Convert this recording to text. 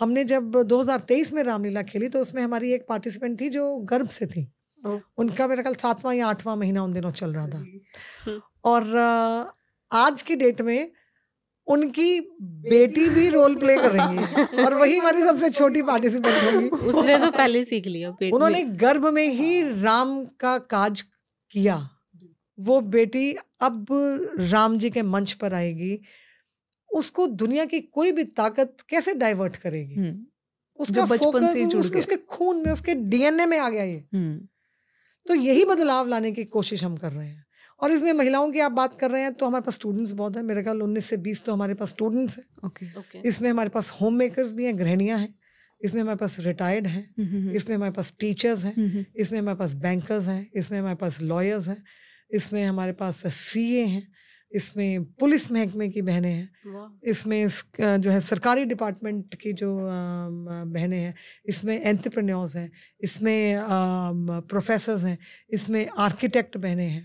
हमने जब 2023 में रामलीला खेली तो उसमें हमारी एक पार्टिसिपेंट थी जो गर्भ से थी उनका मेरा कल सातवां या आठवां महीना उन दिनों चल रहा था हम्म। हम्म। और आज की डेट में उनकी बेटी भी रोल प्ले कर रही है और वही हमारी सबसे छोटी पार्टिसिपेंट होगी उसने तो पहले सीख लिया उन्होंने गर्भ में ही हाँ। राम का काज किया वो बेटी अब राम जी के मंच पर आएगी उसको दुनिया की कोई भी ताकत कैसे डाइवर्ट करेगी हम्म। उसका बचपन से उसके, उसके खून में उसके डीएनए में आ गया ये हम्म। तो यही बदलाव लाने की कोशिश हम कर रहे हैं और इसमें महिलाओं की आप बात कर रहे हैं तो हमारे पास स्टूडेंट्स बहुत है मेरे ख्याल उन्नीस से बीस तो हमारे पास स्टूडेंट्स हैं ओके इसमें हमारे पास होम मेकर्स भी हैं गृहणियाँ हैं इसमें हमारे पास हम्म, रिटायर्ड हैं इसमें हमारे पास टीचर्स हैं इसमें हमारे पास बैंकर्स हैं इसमें हमारे पास लॉयर्स हैं इसमें हमारे पास सी हैं इसमें पुलिस महकमे की बहनें हैं इसमें इस, जो है सरकारी डिपार्टमेंट की जो बहनें हैं इसमें एंट्रप्रन्योर्स हैं इसमें प्रोफेसर्स हैं इसमें आर्किटेक्ट बहनें हैं